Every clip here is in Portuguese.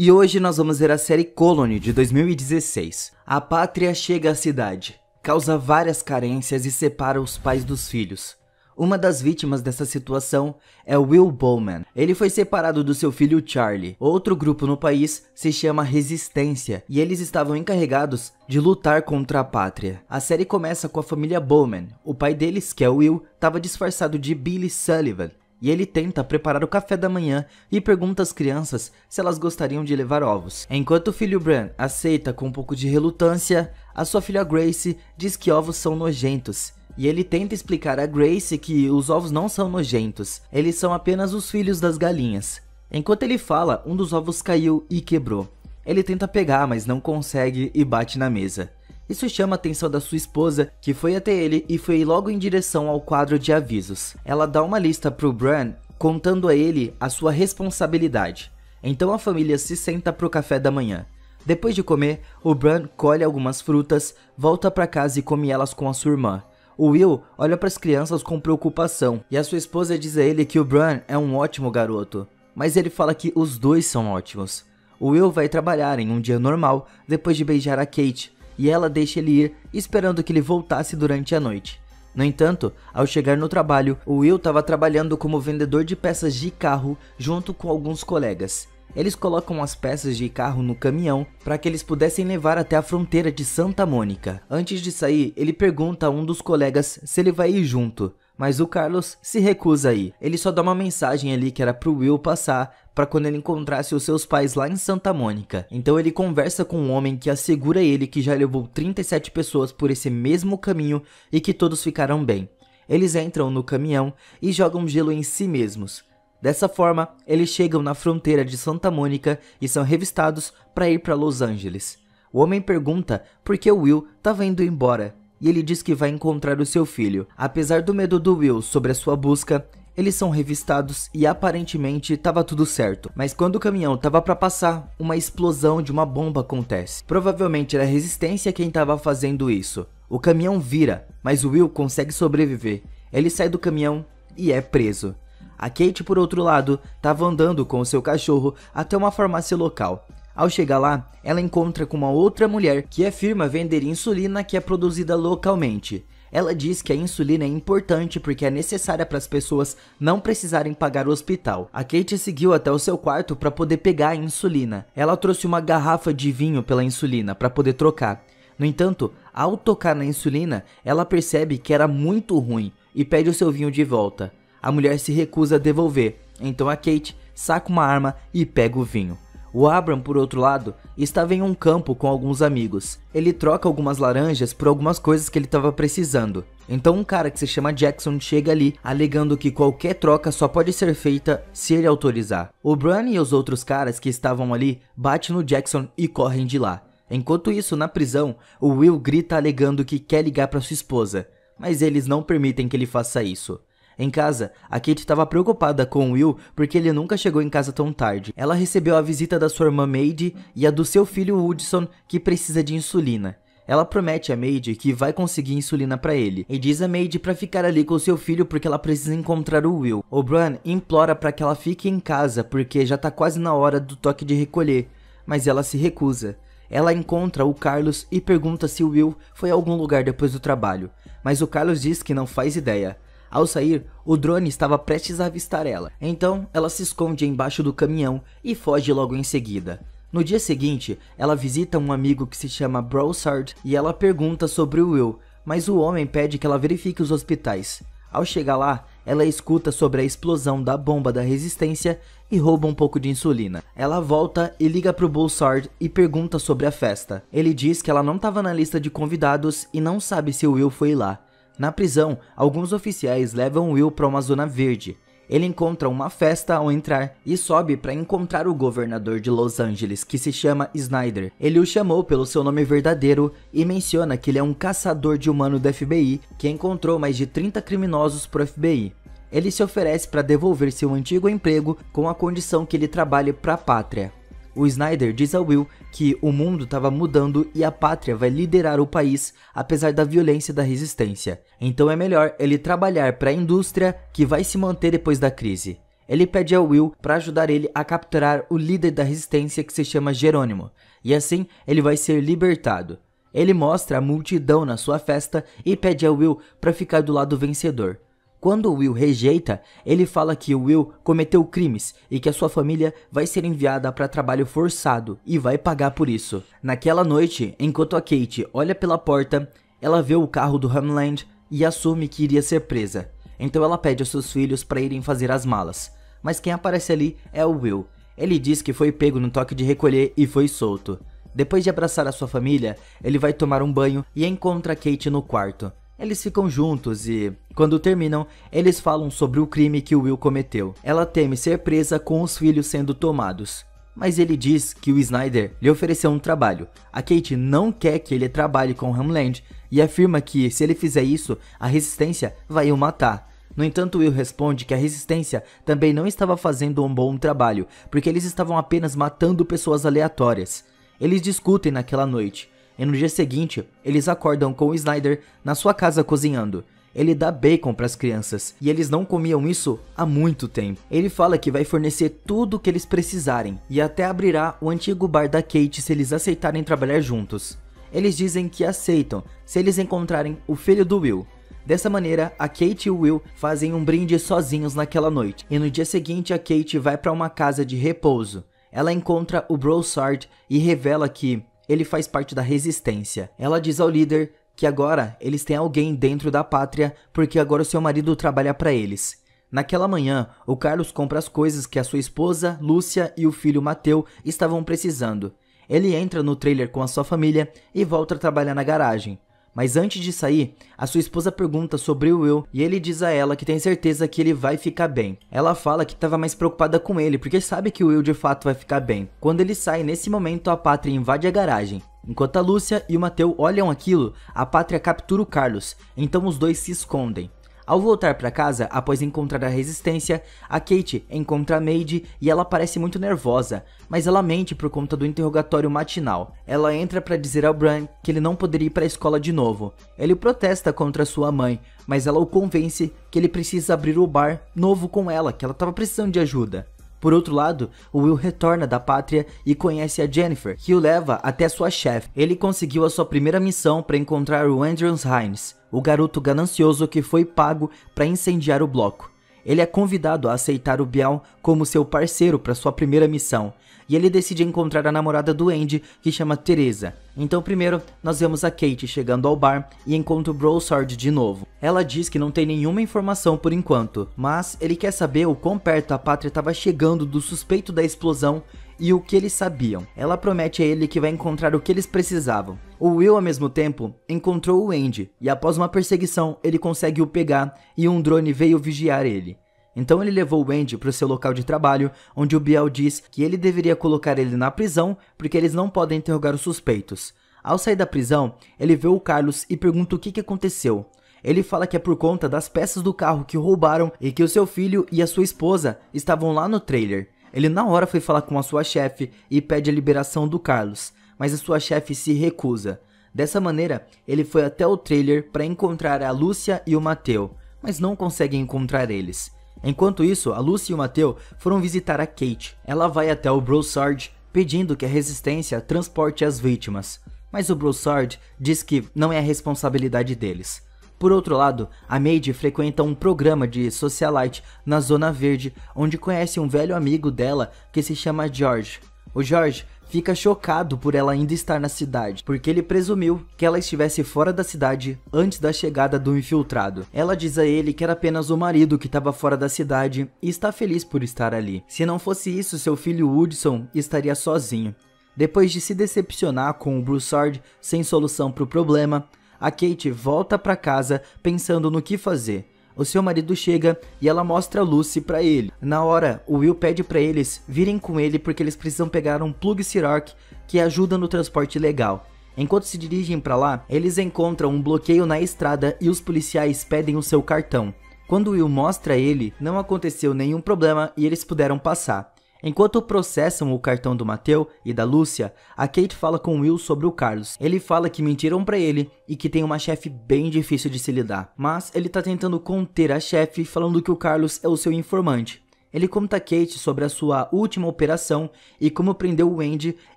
E hoje nós vamos ver a série Colony de 2016. A pátria chega à cidade, causa várias carências e separa os pais dos filhos. Uma das vítimas dessa situação é Will Bowman. Ele foi separado do seu filho Charlie. Outro grupo no país se chama Resistência e eles estavam encarregados de lutar contra a pátria. A série começa com a família Bowman. O pai deles, que é Will, estava disfarçado de Billy Sullivan e ele tenta preparar o café da manhã e pergunta às crianças se elas gostariam de levar ovos. Enquanto o filho Bran aceita com um pouco de relutância, a sua filha Grace diz que ovos são nojentos. E ele tenta explicar a Grace que os ovos não são nojentos, eles são apenas os filhos das galinhas. Enquanto ele fala, um dos ovos caiu e quebrou. Ele tenta pegar, mas não consegue e bate na mesa. Isso chama a atenção da sua esposa, que foi até ele e foi logo em direção ao quadro de avisos. Ela dá uma lista para o Bran, contando a ele a sua responsabilidade. Então a família se senta para o café da manhã. Depois de comer, o Bran colhe algumas frutas, volta para casa e come elas com a sua irmã. O Will olha para as crianças com preocupação e a sua esposa diz a ele que o Bran é um ótimo garoto, mas ele fala que os dois são ótimos. O Will vai trabalhar em um dia normal depois de beijar a Kate, e ela deixa ele ir, esperando que ele voltasse durante a noite. No entanto, ao chegar no trabalho, o Will estava trabalhando como vendedor de peças de carro junto com alguns colegas. Eles colocam as peças de carro no caminhão para que eles pudessem levar até a fronteira de Santa Mônica. Antes de sair, ele pergunta a um dos colegas se ele vai ir junto mas o Carlos se recusa aí. Ele só dá uma mensagem ali que era pro Will passar para quando ele encontrasse os seus pais lá em Santa Mônica. Então ele conversa com um homem que assegura ele que já levou 37 pessoas por esse mesmo caminho e que todos ficaram bem. Eles entram no caminhão e jogam gelo em si mesmos. Dessa forma, eles chegam na fronteira de Santa Mônica e são revistados para ir para Los Angeles. O homem pergunta por que o Will estava indo embora e ele diz que vai encontrar o seu filho. Apesar do medo do Will sobre a sua busca, eles são revistados e aparentemente estava tudo certo. Mas quando o caminhão estava para passar, uma explosão de uma bomba acontece. Provavelmente era a resistência quem estava fazendo isso. O caminhão vira, mas o Will consegue sobreviver. Ele sai do caminhão e é preso. A Kate, por outro lado, estava andando com o seu cachorro até uma farmácia local. Ao chegar lá, ela encontra com uma outra mulher que afirma vender insulina que é produzida localmente. Ela diz que a insulina é importante porque é necessária para as pessoas não precisarem pagar o hospital. A Kate seguiu até o seu quarto para poder pegar a insulina. Ela trouxe uma garrafa de vinho pela insulina para poder trocar. No entanto, ao tocar na insulina, ela percebe que era muito ruim e pede o seu vinho de volta. A mulher se recusa a devolver, então a Kate saca uma arma e pega o vinho. O Abram, por outro lado, estava em um campo com alguns amigos. Ele troca algumas laranjas por algumas coisas que ele estava precisando. Então um cara que se chama Jackson chega ali, alegando que qualquer troca só pode ser feita se ele autorizar. O Bran e os outros caras que estavam ali batem no Jackson e correm de lá. Enquanto isso, na prisão, o Will grita alegando que quer ligar para sua esposa, mas eles não permitem que ele faça isso. Em casa, a Kate estava preocupada com Will porque ele nunca chegou em casa tão tarde. Ela recebeu a visita da sua irmã Maid e a do seu filho Woodson, que precisa de insulina. Ela promete a Maid que vai conseguir insulina para ele e diz a Maid para ficar ali com seu filho porque ela precisa encontrar o Will. O O'Brien implora para que ela fique em casa porque já tá quase na hora do toque de recolher, mas ela se recusa. Ela encontra o Carlos e pergunta se o Will foi a algum lugar depois do trabalho, mas o Carlos diz que não faz ideia. Ao sair, o drone estava prestes a avistar ela, então ela se esconde embaixo do caminhão e foge logo em seguida. No dia seguinte, ela visita um amigo que se chama Broussard e ela pergunta sobre o Will, mas o homem pede que ela verifique os hospitais. Ao chegar lá, ela escuta sobre a explosão da bomba da resistência e rouba um pouco de insulina. Ela volta e liga para o Bullsard e pergunta sobre a festa. Ele diz que ela não estava na lista de convidados e não sabe se o Will foi lá. Na prisão, alguns oficiais levam Will para uma zona verde. Ele encontra uma festa ao entrar e sobe para encontrar o governador de Los Angeles, que se chama Snyder. Ele o chamou pelo seu nome verdadeiro e menciona que ele é um caçador de humano do FBI que encontrou mais de 30 criminosos para o FBI. Ele se oferece para devolver seu antigo emprego com a condição que ele trabalhe para a pátria. O Snyder diz a Will que o mundo estava mudando e a pátria vai liderar o país apesar da violência da resistência. Então é melhor ele trabalhar para a indústria que vai se manter depois da crise. Ele pede a Will para ajudar ele a capturar o líder da resistência que se chama Jerônimo, e assim ele vai ser libertado. Ele mostra a multidão na sua festa e pede a Will para ficar do lado vencedor. Quando Will rejeita, ele fala que Will cometeu crimes e que a sua família vai ser enviada para trabalho forçado e vai pagar por isso. Naquela noite, enquanto a Kate olha pela porta, ela vê o carro do Homeland e assume que iria ser presa. Então ela pede aos seus filhos para irem fazer as malas. Mas quem aparece ali é o Will. Ele diz que foi pego no toque de recolher e foi solto. Depois de abraçar a sua família, ele vai tomar um banho e encontra Kate no quarto. Eles ficam juntos e, quando terminam, eles falam sobre o crime que Will cometeu. Ela teme ser presa com os filhos sendo tomados. Mas ele diz que o Snyder lhe ofereceu um trabalho. A Kate não quer que ele trabalhe com Homeland e afirma que, se ele fizer isso, a Resistência vai o matar. No entanto, Will responde que a resistência também não estava fazendo um bom trabalho, porque eles estavam apenas matando pessoas aleatórias. Eles discutem naquela noite, e no dia seguinte eles acordam com o Snyder na sua casa cozinhando. Ele dá bacon para as crianças e eles não comiam isso há muito tempo. Ele fala que vai fornecer tudo o que eles precisarem e até abrirá o antigo bar da Kate se eles aceitarem trabalhar juntos. Eles dizem que aceitam se eles encontrarem o filho do Will, Dessa maneira, a Kate e o Will fazem um brinde sozinhos naquela noite, e no dia seguinte a Kate vai para uma casa de repouso. Ela encontra o Broussard e revela que ele faz parte da resistência. Ela diz ao líder que agora eles têm alguém dentro da pátria porque agora o seu marido trabalha para eles. Naquela manhã, o Carlos compra as coisas que a sua esposa, Lúcia e o filho Mateu estavam precisando. Ele entra no trailer com a sua família e volta a trabalhar na garagem. Mas antes de sair, a sua esposa pergunta sobre o Will e ele diz a ela que tem certeza que ele vai ficar bem. Ela fala que estava mais preocupada com ele porque sabe que o Will de fato vai ficar bem. Quando ele sai, nesse momento a Pátria invade a garagem. Enquanto a Lúcia e o Mateu olham aquilo, a Pátria captura o Carlos, então os dois se escondem. Ao voltar para casa, após encontrar a resistência, a Kate encontra a Maid e ela parece muito nervosa, mas ela mente por conta do interrogatório matinal. Ela entra para dizer ao Bran que ele não poderia ir para a escola de novo. Ele protesta contra sua mãe, mas ela o convence que ele precisa abrir o bar novo com ela, que ela estava precisando de ajuda. Por outro lado, Will retorna da pátria e conhece a Jennifer, que o leva até sua chefe. Ele conseguiu a sua primeira missão para encontrar o Andrews Hines, o garoto ganancioso que foi pago para incendiar o bloco. Ele é convidado a aceitar o Bial como seu parceiro para sua primeira missão, e ele decide encontrar a namorada do Andy, que chama Teresa. Então primeiro, nós vemos a Kate chegando ao bar e encontra o Brosard de novo. Ela diz que não tem nenhuma informação por enquanto, mas ele quer saber o quão perto a pátria estava chegando do suspeito da explosão e o que eles sabiam. Ela promete a ele que vai encontrar o que eles precisavam. O Will, ao mesmo tempo, encontrou o Andy e após uma perseguição, ele consegue o pegar e um drone veio vigiar ele. Então ele levou o Andy para o seu local de trabalho, onde o Biel diz que ele deveria colocar ele na prisão porque eles não podem interrogar os suspeitos. Ao sair da prisão, ele vê o Carlos e pergunta o que, que aconteceu. Ele fala que é por conta das peças do carro que roubaram e que o seu filho e a sua esposa estavam lá no trailer. Ele na hora foi falar com a sua chefe e pede a liberação do Carlos, mas a sua chefe se recusa. Dessa maneira, ele foi até o trailer para encontrar a Lúcia e o Mateu, mas não consegue encontrar eles. Enquanto isso, a Lucia e o Mateu foram visitar a Kate. Ela vai até o Broussard pedindo que a resistência transporte as vítimas, mas o Broussard diz que não é a responsabilidade deles. Por outro lado, a Maid frequenta um programa de socialite na Zona Verde, onde conhece um velho amigo dela que se chama George. O George fica chocado por ela ainda estar na cidade, porque ele presumiu que ela estivesse fora da cidade antes da chegada do infiltrado. Ela diz a ele que era apenas o marido que estava fora da cidade e está feliz por estar ali. Se não fosse isso, seu filho Woodson estaria sozinho. Depois de se decepcionar com o Broussard sem solução para o problema, a Kate volta para casa pensando no que fazer. O seu marido chega e ela mostra Lucy para ele. Na hora, o Will pede para eles virem com ele porque eles precisam pegar um plug Cirark que ajuda no transporte legal. Enquanto se dirigem para lá, eles encontram um bloqueio na estrada e os policiais pedem o seu cartão. Quando Will mostra ele, não aconteceu nenhum problema e eles puderam passar. Enquanto processam o cartão do Mateu e da Lúcia, a Kate fala com Will sobre o Carlos. Ele fala que mentiram para ele e que tem uma chefe bem difícil de se lidar, mas ele tá tentando conter a chefe falando que o Carlos é o seu informante. Ele conta a Kate sobre a sua última operação e como prendeu o Andy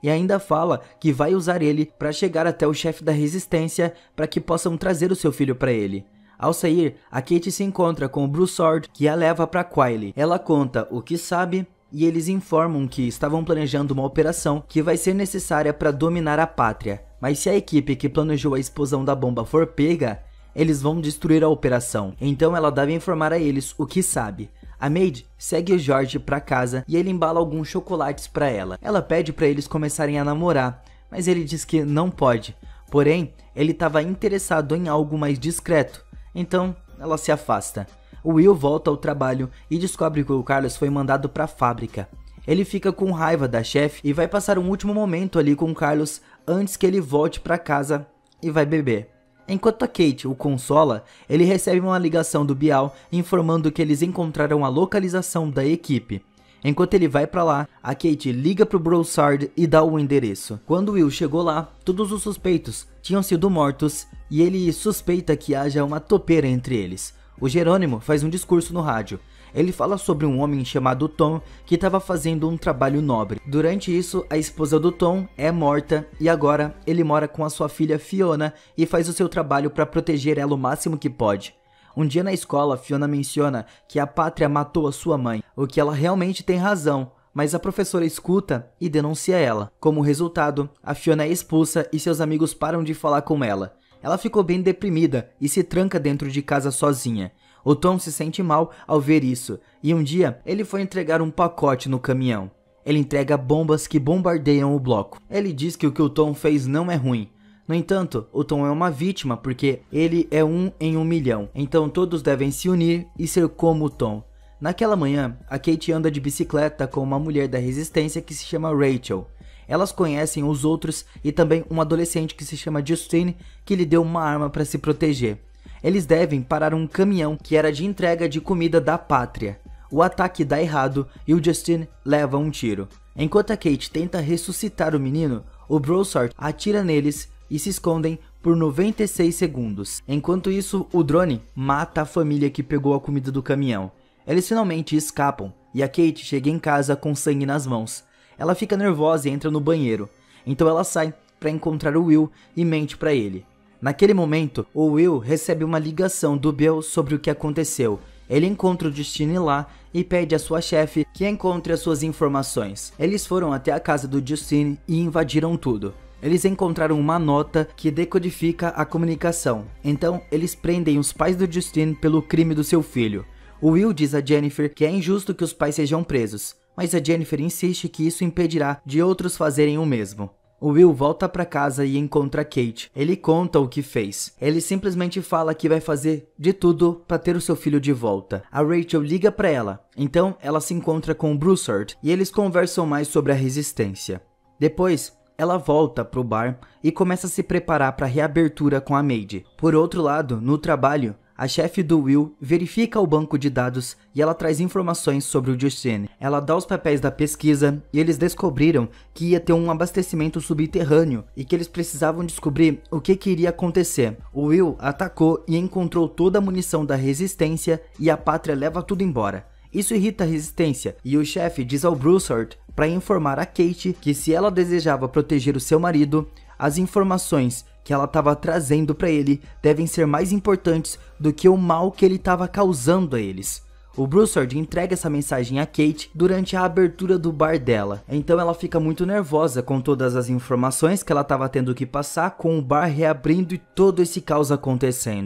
e ainda fala que vai usar ele para chegar até o chefe da resistência para que possam trazer o seu filho para ele. Ao sair, a Kate se encontra com o Sword, que a leva para Quiley. Ela conta o que sabe e eles informam que estavam planejando uma operação que vai ser necessária para dominar a pátria. Mas se a equipe que planejou a explosão da bomba for pega, eles vão destruir a operação. Então ela deve informar a eles o que sabe. A Maid segue George para casa e ele embala alguns chocolates para ela. Ela pede para eles começarem a namorar, mas ele diz que não pode. Porém, ele estava interessado em algo mais discreto, então ela se afasta. Will volta ao trabalho e descobre que o Carlos foi mandado para a fábrica. Ele fica com raiva da chefe e vai passar um último momento ali com o Carlos antes que ele volte para casa e vai beber. Enquanto a Kate o consola, ele recebe uma ligação do Bial informando que eles encontraram a localização da equipe. Enquanto ele vai para lá, a Kate liga pro Broussard e dá o endereço. Quando Will chegou lá, todos os suspeitos tinham sido mortos e ele suspeita que haja uma topeira entre eles o Jerônimo faz um discurso no rádio. Ele fala sobre um homem chamado Tom que estava fazendo um trabalho nobre. Durante isso, a esposa do Tom é morta e agora ele mora com a sua filha Fiona e faz o seu trabalho para proteger ela o máximo que pode. Um dia na escola, Fiona menciona que a pátria matou a sua mãe, o que ela realmente tem razão, mas a professora escuta e denuncia ela. Como resultado, a Fiona é expulsa e seus amigos param de falar com ela. Ela ficou bem deprimida e se tranca dentro de casa sozinha. O Tom se sente mal ao ver isso, e um dia ele foi entregar um pacote no caminhão. Ele entrega bombas que bombardeiam o bloco. Ele diz que o que o Tom fez não é ruim, no entanto, o Tom é uma vítima porque ele é um em um milhão, então todos devem se unir e ser como o Tom. Naquela manhã, a Kate anda de bicicleta com uma mulher da resistência que se chama Rachel. Elas conhecem os outros e também um adolescente que se chama Justine, que lhe deu uma arma para se proteger. Eles devem parar um caminhão que era de entrega de comida da pátria. O ataque dá errado e o Justine leva um tiro. Enquanto a Kate tenta ressuscitar o menino, o Brosort atira neles e se escondem por 96 segundos. Enquanto isso, o drone mata a família que pegou a comida do caminhão. Eles finalmente escapam e a Kate chega em casa com sangue nas mãos. Ela fica nervosa e entra no banheiro. Então ela sai para encontrar o Will e mente para ele. Naquele momento, o Will recebe uma ligação do Bill sobre o que aconteceu. Ele encontra o Destiny lá e pede a sua chefe que encontre as suas informações. Eles foram até a casa do Destiny e invadiram tudo. Eles encontraram uma nota que decodifica a comunicação. Então, eles prendem os pais do Justin pelo crime do seu filho. O Will diz a Jennifer que é injusto que os pais sejam presos, mas a Jennifer insiste que isso impedirá de outros fazerem o mesmo. O Will volta para casa e encontra Kate. Ele conta o que fez. Ele simplesmente fala que vai fazer de tudo para ter o seu filho de volta. A Rachel liga para ela. Então, ela se encontra com Broussard e eles conversam mais sobre a resistência. Depois, ela volta pro bar e começa a se preparar para a reabertura com a Maid. Por outro lado, no trabalho, a chefe do Will verifica o banco de dados e ela traz informações sobre o Justine. Ela dá os papéis da pesquisa e eles descobriram que ia ter um abastecimento subterrâneo e que eles precisavam descobrir o que, iria acontecer. O Will atacou e encontrou toda a munição da resistência e a pátria leva tudo embora. Isso irrita a resistência e o chefe diz ao Broussard para informar a Kate que se ela desejava proteger o seu marido, as informações que ela estava trazendo para ele devem ser mais importantes do que o mal que ele estava causando a eles. O Broussard entrega essa mensagem a Kate durante a abertura do bar dela, então ela fica muito nervosa com todas as informações que ela estava tendo que passar com o bar reabrindo e todo esse caos acontecendo.